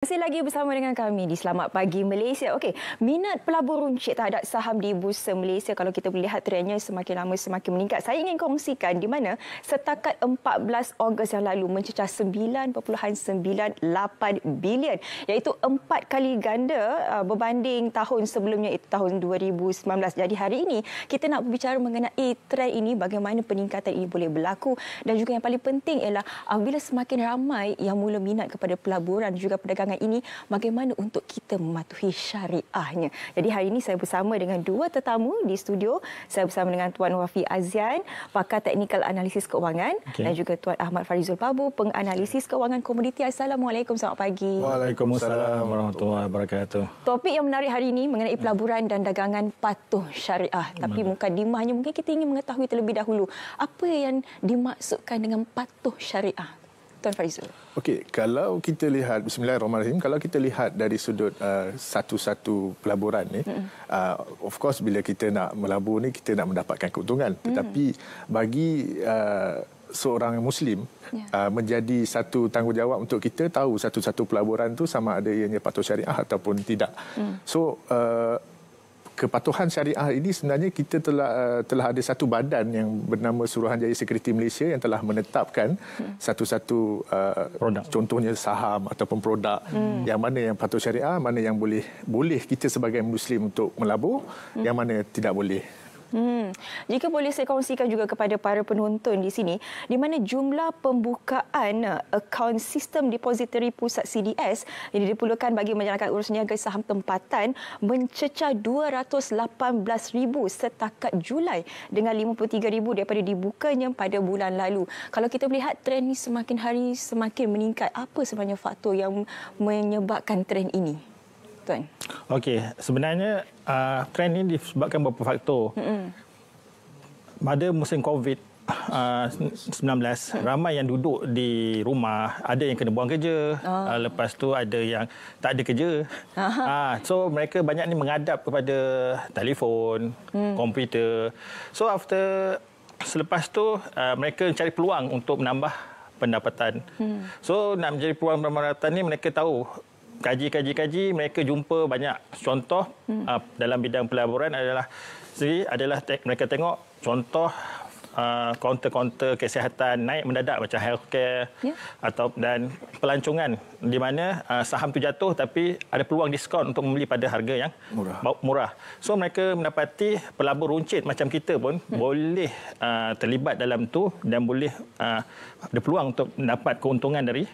Masih lagi bersama dengan kami di Selamat Pagi Malaysia. Okey, minat pelabur runcit terhadap saham di Bursa Malaysia kalau kita melihat trennya semakin lama semakin meningkat. Saya ingin kongsikan di mana setakat 14 Ogos yang lalu mencecah 9.98 bilion iaitu empat kali ganda uh, berbanding tahun sebelumnya iaitu tahun 2019. Jadi hari ini kita nak berbicara mengenai trend ini bagaimana peningkatan ini boleh berlaku dan juga yang paling penting ialah bila semakin ramai yang mula minat kepada pelaburan juga pedagang perbincangan ini bagaimana untuk kita mematuhi syariahnya. Jadi hari ini saya bersama dengan dua tetamu di studio. Saya bersama dengan Tuan Wafi Azian, pakar teknikal analisis keuangan okay. dan juga Tuan Ahmad Farizul Babu, penganalisis keuangan komoditi. Assalamualaikum, selamat pagi. Waalaikumsalam warahmatullahi wabarakatuh. Topik yang menarik hari ini mengenai hmm. pelaburan dan dagangan patuh syariah. Tapi mukadimahnya mungkin kita ingin mengetahui terlebih dahulu apa yang dimaksudkan dengan patuh syariah. Tuan Faizul. Okey, kalau kita lihat bismillahirrahmanirrahim, kalau kita lihat dari sudut uh, satu-satu uh, pelaburan ni, mm uh, of course bila kita nak melabur ni kita nak mendapatkan keuntungan. mm Tetapi uh, bagi uh, seorang muslim yeah. uh, menjadi satu tanggungjawab untuk kita tahu satu-satu pelaburan tu sama ada ianya patut syariah ataupun tidak. Mm. So uh, kepatuhan syariah ini sebenarnya kita telah eh, telah ada satu badan yang bernama Suruhanjaya Sekuriti Malaysia yang telah menetapkan hmm. satu-satu uh, contohnya saham ataupun produk hmm. yang mana yang patuh syariah mana yang boleh boleh kita sebagai muslim untuk melabur hmm. yang mana tidak boleh Hmm. Jika boleh saya kongsikan juga kepada para penonton di sini, di mana jumlah pembukaan eh, akaun sistem Depository pusat CDS yang diperlukan bagi menjalankan urus niaga saham tempatan mencecah 218,000 setakat Julai dengan 53,000 daripada dibukanya pada bulan lalu. Kalau kita melihat tren ini semakin hari semakin meningkat, apa sebenarnya faktor yang menyebabkan tren ini? Tuan? Okey, sebenarnya uh, trend ini disebabkan beberapa faktor. Mm-hmm. Pada musim COVID-19, uh, ah, mm. ramai yang duduk di rumah, ada yang kena buang kerja, oh. uh, lepas tu ada yang tak ada kerja. uh, so mereka banyak ni mengadap kepada telefon, mm. komputer. So after selepas tu uh, mereka cari peluang untuk menambah pendapatan. Hmm. So nak menjadi peluang pendapatan ni mereka tahu kaji-kaji-kaji mereka jumpa banyak contoh hmm. uh, dalam bidang pelaburan adalah sendiri adalah te- mereka tengok contoh uh, ah, kaunter-kaunter kesihatan naik mendadak macam healthcare yeah. atau dan pelancongan di mana uh, saham tu jatuh tapi ada peluang diskon untuk membeli pada harga yang murah. murah. So mereka mendapati pelabur runcit macam kita pun hmm. boleh uh, terlibat dalam tu dan boleh uh, ada peluang untuk mendapat keuntungan dari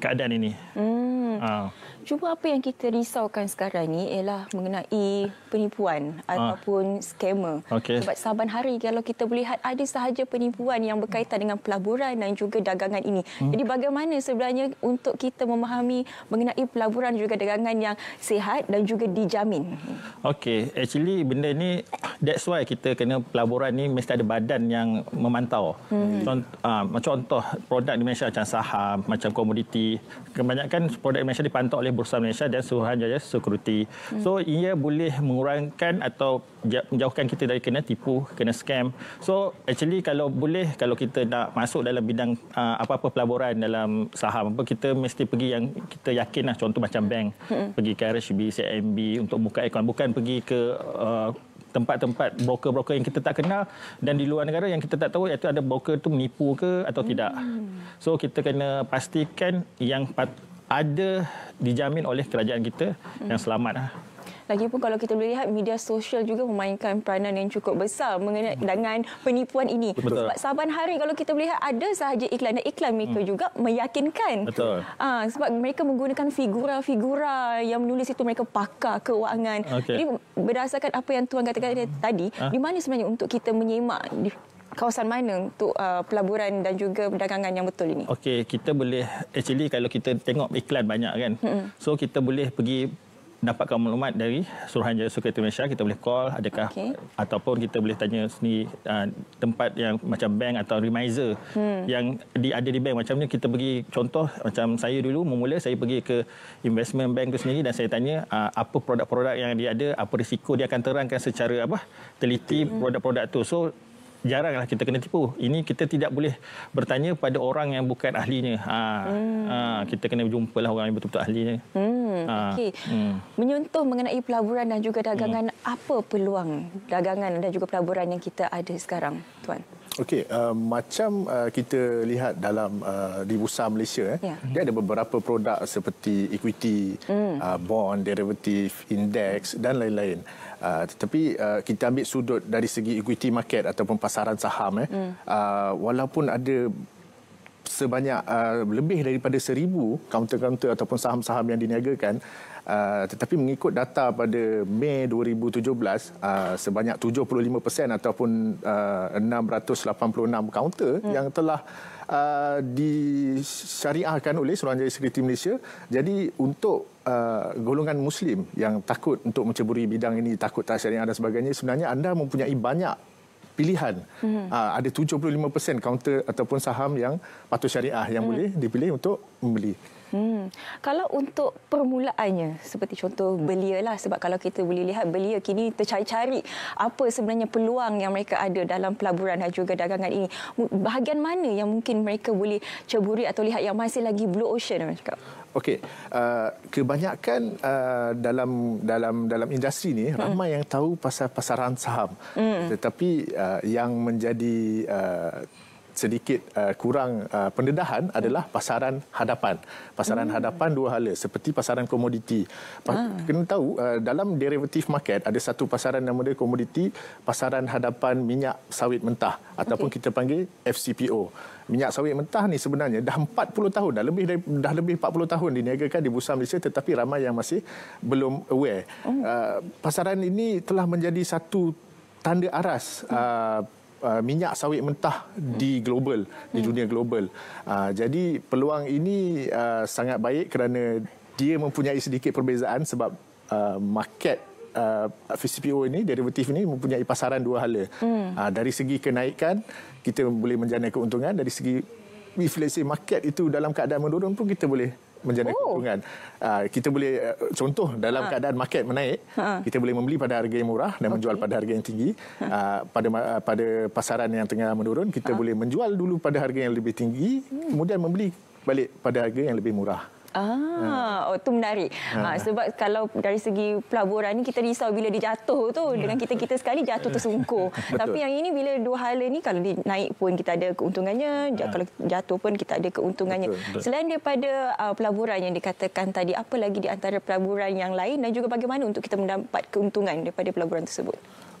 keadaan ini. Hmm. Uh. Cuba apa yang kita risaukan sekarang ni ialah mengenai penipuan ha. ataupun uh. skema. Okay. Sebab saban hari kalau kita melihat ada sahaja penipuan yang berkaitan dengan pelaburan dan juga dagangan ini. Hmm. Jadi bagaimana sebenarnya untuk kita memahami mengenai pelaburan juga dagangan yang sihat dan juga dijamin? Okey, actually benda ni that's why kita kena pelaburan ni mesti ada badan yang memantau. Hmm. Contoh, uh, contoh produk di Malaysia macam saham, macam komoditi kebanyakan produk Malaysia dipantau oleh Bursa Malaysia dan Suruhanjaya Security. Hmm. So ia boleh mengurangkan atau menjauhkan kita dari kena tipu, kena scam. So actually kalau boleh kalau kita nak masuk dalam bidang uh, apa-apa pelaburan dalam saham apa kita mesti pergi yang kita yakin lah contoh macam bank. Hmm. Pergi ke RHB, CIMB untuk buka akaun bukan pergi ke uh, tempat-tempat broker-broker yang kita tak kenal dan di luar negara yang kita tak tahu iaitu ada broker tu menipu ke atau hmm. tidak. So kita kena pastikan yang pat- ada dijamin oleh kerajaan kita hmm. yang selamat lah. Lagipun kalau kita melihat media sosial juga memainkan peranan yang cukup besar mengenai dengan penipuan ini. Betul. Sebab saban hari kalau kita melihat ada sahaja iklan dan iklan mereka hmm. juga meyakinkan. Betul. Ha, sebab mereka menggunakan figura-figura yang menulis itu mereka pakar kewangan. Okay. Jadi berdasarkan apa yang tuan katakan hmm. tadi, ha? di mana sebenarnya untuk kita menyemak kawasan mana untuk uh, pelaburan dan juga perdagangan yang betul ini. Okey, kita boleh actually kalau kita tengok iklan banyak kan. Hmm. So kita boleh pergi dapatkan maklumat dari Suruhanjaya Sekuriti Malaysia kita boleh call adakah okay. ataupun kita boleh tanya sini uh, tempat yang macam bank atau remiser hmm. yang di, ada di bank macam ni kita pergi contoh macam saya dulu memula saya pergi ke investment bank tu sendiri dan saya tanya uh, apa produk-produk yang dia ada apa risiko dia akan terangkan secara apa teliti hmm. produk-produk tu so jaranglah kita kena tipu. Ini kita tidak boleh bertanya pada orang yang bukan ahlinya. Ha, hmm. ha, kita kena jumpalah orang yang betul-betul ahlinya. Hmm. Ha, okay. hmm. Menyentuh mengenai pelaburan dan juga dagangan, hmm. apa peluang dagangan dan juga pelaburan yang kita ada sekarang, Tuan? Okey, uh, macam uh, kita lihat dalam uh, di Bursa Malaysia, eh, yeah. dia ada beberapa produk seperti equity, mm. uh, bond, derivative, index dan lain-lain. Ah, tetapi uh, kita ambil sudut dari segi equity market ataupun pasaran saham eh mm. uh, walaupun ada sebanyak uh, lebih daripada seribu kaunter-kaunter ataupun saham-saham yang diniagakan uh, tetapi mengikut data pada Mei 2017 uh, sebanyak 75% ataupun uh, 686 kaunter hmm. yang telah uh, disyariahkan oleh Suruhanjaya Sekuriti Malaysia jadi untuk uh, golongan Muslim yang takut untuk menceburi bidang ini, takut tak syariah dan sebagainya, sebenarnya anda mempunyai banyak pilihan. Mm-hmm. Uh, ada 75% kaunter ataupun saham yang patut syariah yang mm-hmm. boleh dipilih untuk membeli. Hmm. Kalau untuk permulaannya, seperti contoh hmm. belia lah, sebab kalau kita boleh lihat belia kini tercari-cari apa sebenarnya peluang yang mereka ada dalam pelaburan dan juga dagangan ini. Bahagian mana yang mungkin mereka boleh ceburi atau lihat yang masih lagi blue ocean? Cakap? Okey, uh, kebanyakan uh, dalam dalam dalam industri ni hmm. ramai yang tahu pasal pasaran saham. Hmm. Tetapi uh, yang menjadi uh, sedikit uh, kurang uh, pendedahan adalah pasaran hadapan. Pasaran hmm. hadapan dua hala seperti pasaran komoditi. Pa- ah. Kena tahu uh, dalam derivative market ada satu pasaran nama dia komoditi pasaran hadapan minyak sawit mentah ataupun kita panggil FCPO. Minyak sawit mentah ni sebenarnya dah 40 tahun dah lebih dari, dah lebih 40 tahun diniagakan di Bursa Malaysia tetapi ramai yang masih belum aware. Oh. Uh, pasaran ini telah menjadi satu tanda aras hmm. Uh, Uh, minyak sawit mentah di global di dunia global. Uh, jadi peluang ini uh, sangat baik kerana dia mempunyai sedikit perbezaan sebab market VCPO ini derivatif ini mempunyai pasaran dua hala. Hmm. Dari segi kenaikan kita boleh menjana keuntungan dari segi inflasi market itu dalam keadaan menurun pun kita boleh menjana oh. keuntungan. Uh, kita boleh eh, contoh dalam ha. keadaan market menaik, ha. kita boleh membeli pada harga yang murah dan okay. menjual pada harga yang tinggi. Ha. Uh, pada uh, pada pasaran yang tengah menurun, kita ha. boleh menjual dulu pada harga yang lebih tinggi, hmm. kemudian membeli balik pada harga yang lebih murah. Ah, uh. oh tu menarik. Uh. Uh, sebab kalau dari segi pelaburan ni kita risau bila dia jatuh tu uh. dengan kita kita sekali jatuh tersungkur. Tapi yang ini bila dua hal ni kalau dia naik pun kita ada keuntungannya, uh. kalau jatuh pun kita ada keuntungannya. Betul, betul. Selain daripada uh, pelaburan yang dikatakan tadi, apa lagi di antara pelaburan yang lain dan juga bagaimana untuk kita mendapat keuntungan daripada pelaburan tersebut?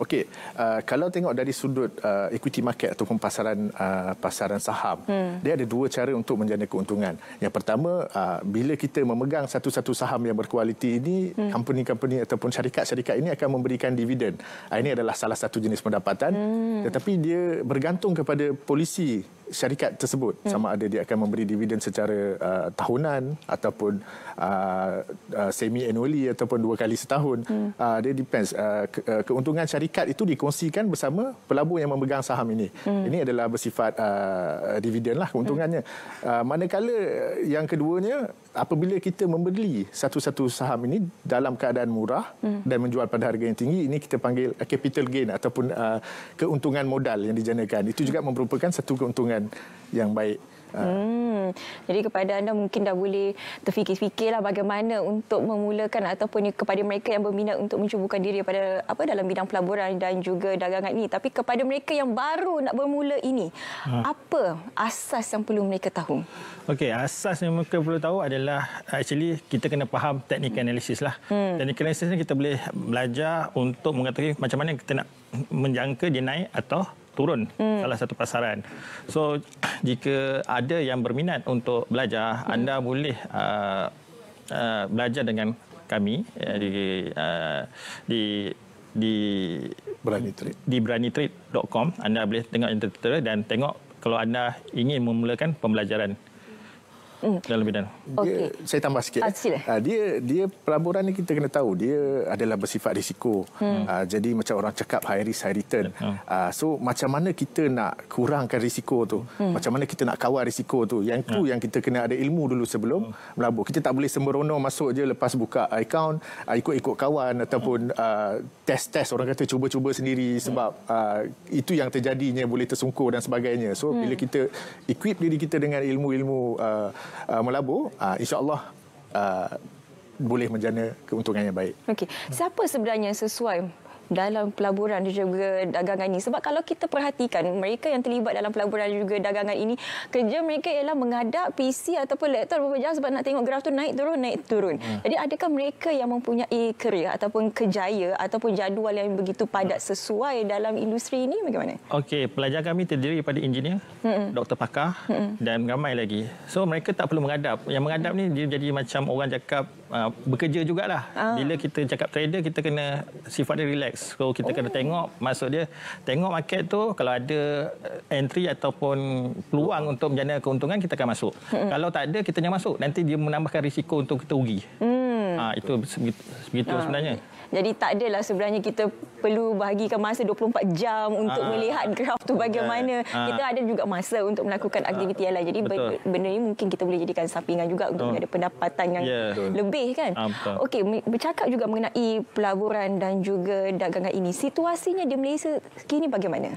Okey, uh, kalau tengok dari sudut uh, equity market ataupun pasaran uh, pasaran saham, hmm. dia ada dua cara untuk menjana keuntungan. Yang pertama, uh, bila kita memegang satu-satu saham yang berkualiti ini, hmm. company-company ataupun syarikat-syarikat ini akan memberikan dividen. Uh, ah, ini adalah salah satu jenis pendapatan. Hmm. Tetapi dia bergantung kepada polisi syarikat tersebut hmm. sama ada dia akan memberi dividen secara uh, tahunan ataupun uh, uh, semi annually ataupun dua kali setahun hmm. uh, dia depends uh, ke- uh, keuntungan syarikat itu dikongsikan bersama pelabur yang memegang saham ini hmm. ini adalah bersifat uh, dividen lah keuntungannya hmm. uh, manakala yang keduanya apabila kita membeli satu-satu saham ini dalam keadaan murah hmm. dan menjual pada harga yang tinggi ini kita panggil capital gain ataupun uh, keuntungan modal yang dijanakan itu juga hmm. merupakan satu keuntungan pendidikan yang baik. Ah. Hmm. Jadi kepada anda mungkin dah boleh terfikir-fikirlah bagaimana untuk memulakan ataupun kepada mereka yang berminat untuk mencubukan diri pada apa dalam bidang pelaburan dan juga dagangan ini. Tapi kepada mereka yang baru nak bermula ini, ha. apa asas yang perlu mereka tahu? Okey, asas yang mereka perlu tahu adalah actually kita kena faham teknik hmm. analisis lah. Hmm. Teknik analisis ni kita boleh belajar untuk mengatakan macam mana kita nak menjangka dia naik atau turun hmm. salah satu pasaran. So jika ada yang berminat untuk belajar, hmm. anda boleh uh, uh, belajar dengan kami uh, di, uh, di di di beranitrade.com. Anda boleh tengok yang dan tengok kalau anda ingin memulakan pembelajaran Hmm. dalam bidang. Dia, Saya tambah sikit. Ha, dia dia pelaburan ni kita kena tahu dia adalah bersifat risiko. Hmm. Uh, jadi macam orang cakap high risk high return. Uh, so macam mana kita nak kurangkan risiko tu? Hmm. Macam mana kita nak kawal risiko tu? Yang tu hmm. yang kita kena ada ilmu dulu sebelum hmm. melabur. Kita tak boleh sembrono masuk je lepas buka account uh, ikut-ikut kawan ataupun hmm. uh, test-test orang kata cuba-cuba sendiri hmm. sebab uh, itu yang terjadinya boleh tersungkur dan sebagainya. So hmm. bila kita equip diri kita dengan ilmu-ilmu uh, melabur, uh, insyaAllah uh, boleh menjana keuntungan yang baik. Okey. Siapa sebenarnya sesuai dalam pelaburan dan juga dagangan ini. Sebab kalau kita perhatikan mereka yang terlibat dalam pelaburan dan juga dagangan ini, kerja mereka ialah mengadap PC atau laptop beberapa jam sebab nak tengok graf tu naik turun, naik turun. Hmm. Jadi adakah mereka yang mempunyai kerja ataupun kejaya ataupun jadual yang begitu padat sesuai dalam industri ini bagaimana? Okey, pelajar kami terdiri daripada engineer, hmm. doktor pakar hmm. dan ramai lagi. So mereka tak perlu mengadap. Yang mengadap hmm. ni dia jadi macam orang cakap uh, bekerja jugalah. Uh. Bila kita cakap trader, kita kena sifat dia relax. So, kita oh. kena tengok, maksud dia, tengok market tu, kalau ada eh, entry ataupun peluang oh. untuk menjana keuntungan, kita akan masuk. Hmm. Kalau tak ada, kita jangan masuk. Nanti dia menambahkan risiko untuk kita rugi. Hmm. Uh, itu segitu, segitu sebenarnya. Jadi tak adalah sebenarnya kita perlu bahagikan masa 24 jam untuk Aa. Ah, melihat ah. graf tu bagaimana. Aa. Ah. Kita ada juga masa untuk melakukan aktiviti yang lain. Jadi betul. benda ini mungkin kita boleh jadikan sampingan juga untuk oh. ada pendapatan yang yeah. lebih kan. Okey, bercakap juga mengenai pelaburan dan juga dagangan ini. Situasinya di Malaysia kini bagaimana?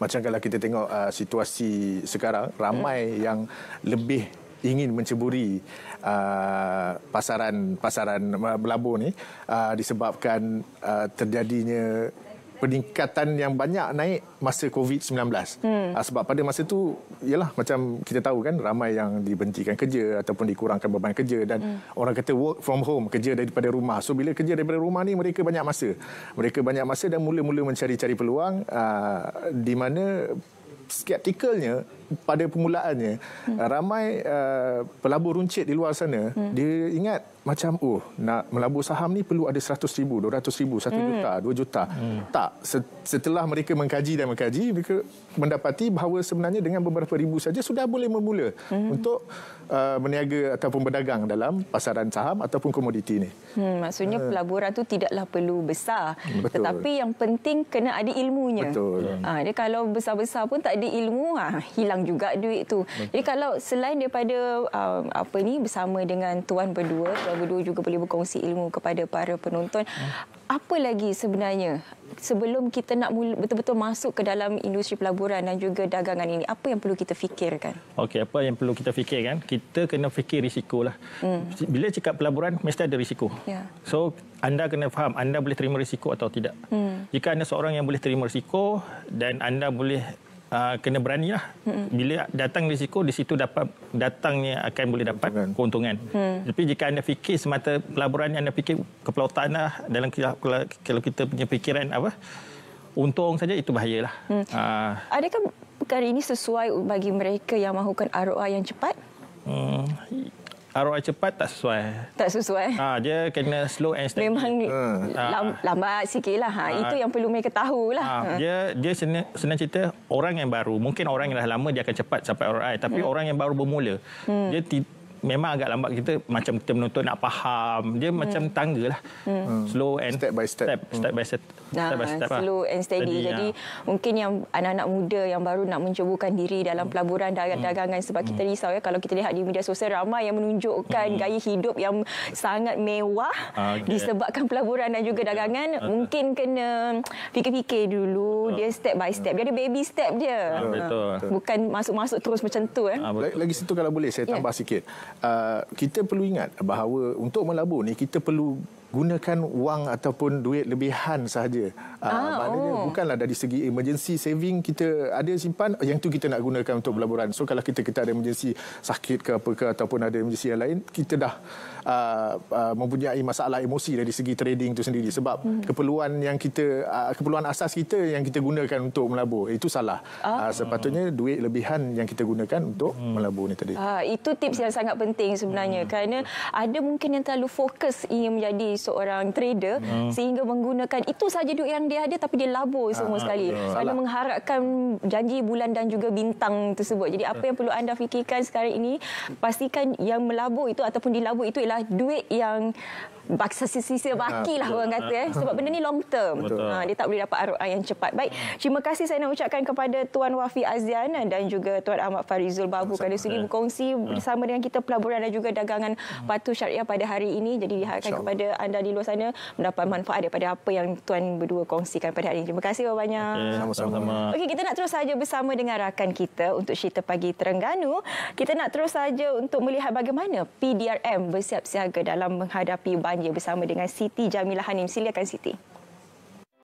Macam kalau kita tengok uh, situasi sekarang, ramai hmm. yang lebih ingin menceburi uh, pasaran pasaran berlabuh uh, ni uh, disebabkan uh, terjadinya peningkatan yang banyak naik masa COVID-19. Hmm. Ah, sebab pada masa itu, ialah macam kita tahu kan, ramai yang dibentikan kerja ataupun dikurangkan beban kerja dan hmm. orang kata work from home, kerja daripada rumah. So bila kerja daripada rumah ni mereka banyak masa. Mereka banyak masa dan mula-mula mencari-cari peluang uh, di mana skeptikalnya pada permulaannya hmm. ramai uh, pelabur runcit di luar sana hmm. dia ingat macam oh nak melabur saham ni perlu ada 100 ribu 200 ribu 1 hmm. juta 2 juta hmm. tak setelah mereka mengkaji dan mengkaji mereka mendapati bahawa sebenarnya dengan beberapa ribu saja sudah boleh memula hmm. untuk uh, meniaga ataupun berdagang dalam pasaran saham ataupun komoditi ni hmm, maksudnya uh. pelaburan tu tidaklah perlu besar hmm. tetapi yang penting kena ada ilmunya Betul. Ha, dia kalau besar-besar pun tak ada ilmu ha, hilang hilang juga duit tu. Jadi kalau selain daripada um, apa ni bersama dengan tuan berdua, tuan berdua juga boleh berkongsi ilmu kepada para penonton. Hmm. Apa lagi sebenarnya sebelum kita nak betul-betul masuk ke dalam industri pelaburan dan juga dagangan ini, apa yang perlu kita fikirkan? Okey, apa yang perlu kita fikirkan? Kita kena fikir risiko lah. Hmm. Bila cakap pelaburan, mesti ada risiko. Yeah. So, anda kena faham, anda boleh terima risiko atau tidak. Hmm. Jika anda seorang yang boleh terima risiko dan anda boleh uh, kena berani lah. Hmm. Bila datang risiko, di situ dapat datangnya akan boleh dapat keuntungan. keuntungan. Hmm. Tapi jika anda fikir semata pelaburan yang anda fikir kepelautan lah dalam kalau kita punya fikiran apa, untung saja itu bahayalah. Hmm. Uh, Adakah perkara ini sesuai bagi mereka yang mahukan ROI yang cepat? Hmm, arwah cepat tak sesuai. Tak sesuai. Ha, dia kena slow and steady. Memang ha. ha. lambat sikit lah. Ha. Ha. Itu yang perlu mereka tahu lah. Ha. Ha. Dia, dia senang, senang cerita orang yang baru. Mungkin orang yang dah lama dia akan cepat sampai arwah. Tapi hmm. orang yang baru bermula. Hmm. Dia ti, memang agak lambat kita macam kita menuntut nak faham. Dia hmm. macam tangga lah. Hmm. Slow and step by step. Step, step by step. Step lah. slow and steady. steady Jadi ya. mungkin yang anak-anak muda yang baru nak mencubukan diri dalam hmm. pelaburan hmm. dagangan sebab kita hmm. risau ya kalau kita lihat di media sosial ramai yang menunjukkan gaya hidup yang sangat mewah ah, okay. disebabkan pelaburan dan juga dagangan okay. mungkin kena fikir-fikir dulu dia step by step dia ada baby step dia ah, betul bukan masuk-masuk terus macam tu eh lagi situ kalau boleh saya ya. tambah yeah. sikit uh, kita perlu ingat bahawa untuk melabur ni kita perlu gunakan wang ataupun duit lebihan sahaja. Ah, uh, maknanya oh. bukanlah dari segi emergency saving kita ada simpan yang tu kita nak gunakan untuk pelaburan. So kalau kita kita ada emergency sakit ke apa ke ataupun ada emergency yang lain, kita dah uh, uh, mempunyai masalah emosi dari segi trading itu sendiri sebab hmm. keperluan yang kita uh, keperluan asas kita yang kita gunakan untuk melabur itu salah. Ah. Uh, sepatutnya duit lebihan yang kita gunakan untuk hmm. melabur ni tadi. Ah, itu tips yang sangat penting sebenarnya hmm. kerana ada mungkin yang terlalu fokus ingin menjadi seorang trader hmm. sehingga menggunakan itu saja duit yang dia ada tapi dia labur ah, semua ha, sekali. Ada mengharapkan janji bulan dan juga bintang tersebut. Jadi apa yang perlu anda fikirkan sekarang ini pastikan yang melabur itu ataupun dilabur itu ialah duit yang Baksa sisi sisi baki lah orang kata. Eh. Sebab benda ni long term. Ha, dia tak boleh dapat ROI yang cepat. Baik, terima kasih saya nak ucapkan kepada Tuan Wafi Azian dan juga Tuan Ahmad Farizul Babu kerana sudi eh. berkongsi ha. bersama dengan kita pelaburan dan juga dagangan patu hmm. syariah pada hari ini. Jadi diharapkan kepada anda di luar sana mendapat manfaat daripada apa yang Tuan berdua kongsikan pada hari ini. Terima kasih banyak. Sama-sama. Okay, Okey, kita nak terus saja bersama dengan rakan kita untuk cerita pagi Terengganu. Kita nak terus saja untuk melihat bagaimana PDRM bersiap siaga dalam menghadapi banyak dia bersama dengan Siti Jamilah Hanim. Silakan Siti.